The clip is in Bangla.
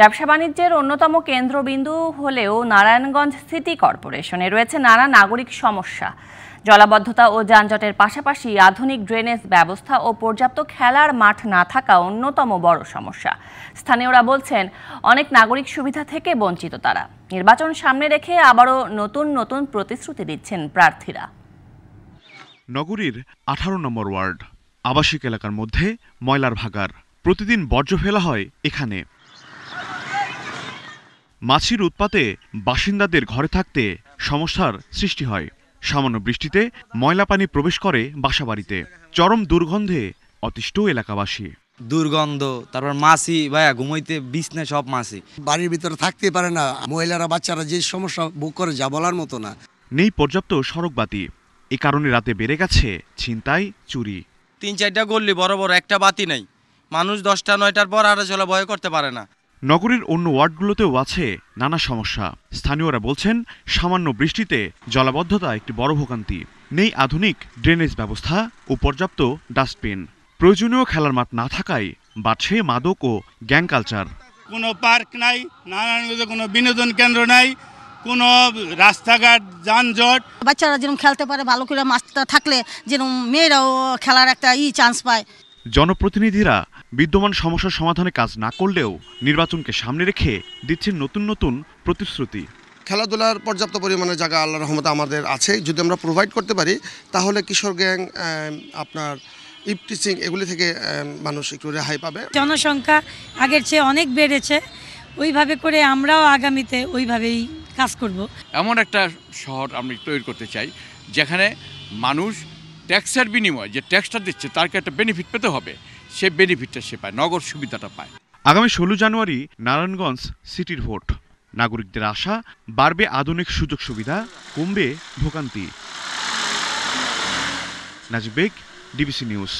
ব্যবসা বাণিজ্যের অন্যতম কেন্দ্রবিন্দু হলেও নারায়ণগঞ্জ সিটি কর্পোরেশনে রয়েছে নানা নাগরিক সমস্যা জলাবদ্ধতা ও যানজটের পাশাপাশি আধুনিক ড্রেনেজ ব্যবস্থা ও পর্যাপ্ত খেলার মাঠ না থাকা অন্যতম বড় সমস্যা স্থানীয়রা বলছেন অনেক নাগরিক সুবিধা থেকে বঞ্চিত তারা নির্বাচন সামনে রেখে আবারও নতুন নতুন প্রতিশ্রুতি দিচ্ছেন প্রার্থীরা নগরীর আঠারো নম্বর ওয়ার্ড আবাসিক এলাকার মধ্যে ময়লার ভাগার প্রতিদিন বর্জ্য ফেলা হয় এখানে মাছির উৎপাতে বাসিন্দাদের ঘরে থাকতে সমস্যার সৃষ্টি হয় সামান্য বৃষ্টিতে ময়লা পানি প্রবেশ করে বাসাবাড়িতে চরম দুর্গন্ধে অতিষ্ঠ এলাকাবাসী দুর্গন্ধ তারপর মাছি ভাইয়া ঘুমাইতে বিছনা সব মাছি বাড়ির ভিতরে থাকতে পারে না মহিলারা বাচ্চারা যে সমস্যা বুক করে যা বলার মতো না নেই পর্যাপ্ত সড়ক বাতি এ কারণে রাতে বেড়ে গেছে ছিনতাই চুরি তিন চারটা গল্লি বড় বড় একটা বাতি নেই মানুষ দশটা নয়টার পর আর চলা ভয় করতে পারে না নগরীর অন্য ওয়ার্ডগুলোতেও আছে নানা সমস্যা স্থানীয়রা বলছেন সামান্য বৃষ্টিতে জলাবদ্ধতা একটি বড় ভোগান্তি নেই আধুনিক ড্রেনেজ ব্যবস্থা ও পর্যাপ্ত ডাস্টবিন প্রয়োজনীয় খেলার মাঠ না থাকায় বাড়ছে মাদক ও গ্যাং কালচার কোনো পার্ক নাই নারায়ণগঞ্জে কোনো বিনোদন কেন্দ্র নাই কোনো রাস্তাঘাট যানজট বাচ্চারা যেরকম খেলতে পারে ভালো করে মাস্টার থাকলে যেরকম মেয়েরাও খেলার একটা ই চান্স পায় জনপ্রতিনিধিরা বিদ্যমান সমস্যার সমাধানে কাজ না করলেও নির্বাচনকে সামনে রেখে দিচ্ছেন নতুন নতুন প্রতিশ্রুতি খেলাধুলার পর্যাপ্ত পরিমাণে জায়গা আল্লাহ রহমতে আমাদের আছে যদি আমরা প্রোভাইড করতে পারি তাহলে কিশোর গ্যাং আপনার ইফটিসিং এগুলি থেকে মানুষ একটু রেহাই পাবে জনসংখ্যা আগের চেয়ে অনেক বেড়েছে ওইভাবে করে আমরাও আগামীতে ওইভাবেই কাজ করব এমন একটা শহর আমি তৈরি করতে চাই যেখানে মানুষ ট্যাক্সের বিনিময়ে যে ট্যাক্সটা দিচ্ছে তারকে একটা বেনিফিট পেতে হবে সে বেনিফিটটা সে পায় নগর সুবিধাটা পায় আগামী ষোলো জানুয়ারি নারায়ণগঞ্জ সিটির ভোট নাগরিকদের আশা বাড়বে আধুনিক সুযোগ সুবিধা কমবে ভোগান্তি নাজিবেগ ডিবিসি নিউজ